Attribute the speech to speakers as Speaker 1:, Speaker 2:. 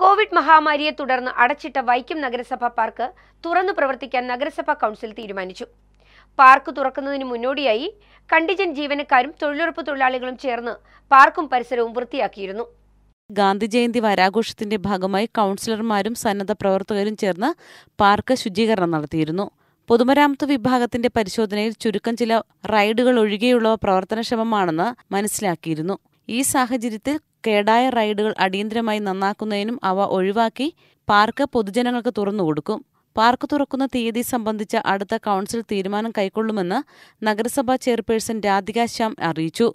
Speaker 1: Covid മഹാമാരിയെ തുടർന്ന് അടച്ചിട്ട വൈക്കം നഗരസഭ പാർക്ക് തുറന്നു പ്രവർത്തിക്കാൻ നഗരസഭാ കൗൺസിൽ തീരുമാനിച്ചു പാർക്ക് തുറക്കുന്നതിന് മുന്നോടിയായി കണ്ടിജൻ ജീവനക്കാരും തൊഴിലുറപ്പ് തൊഴിലാളികളും ചേർന്ന് പാർക്കും പരിസരവും വൃത്തിയാക്കിയിരുന്നു
Speaker 2: ഗാന്ധി ജയന്തി വാരാഘോഷത്തിന്റെ ഭാഗമായി കൗൺസിലർമാരും സന്നദ്ധ പ്രവർത്തകരും ചേർന്ന് പാർക്ക് ശുചീകരണം നടത്തിയിരുന്നു പൊതുമരാമത്ത് വിഭാഗത്തിന്റെ പരിശോധനയിൽ ചുരുക്കം ചില റൈഡുകൾ ഒഴികെയുള്ളവ പ്രവർത്തനക്ഷമമാണെന്ന് മനസ്സിലാക്കിയിരുന്നു ഈ സാഹചര്യത്തിൽ കേടായ റൈഡുകൾ അടിയന്തരമായി നന്നാക്കുന്നതിനും അവ ഒഴിവാക്കി പാർക്ക് പൊതുജനങ്ങൾക്ക് തുറന്നുകൊടുക്കും പാർക്ക് തുറക്കുന്ന തീയതി സംബന്ധിച്ച അടുത്ത കൗൺസിൽ തീരുമാനം കൈക്കൊള്ളുമെന്ന് നഗരസഭാ ചെയർപേഴ്സൺ രാധിക ശ്യാം അറിയിച്ചു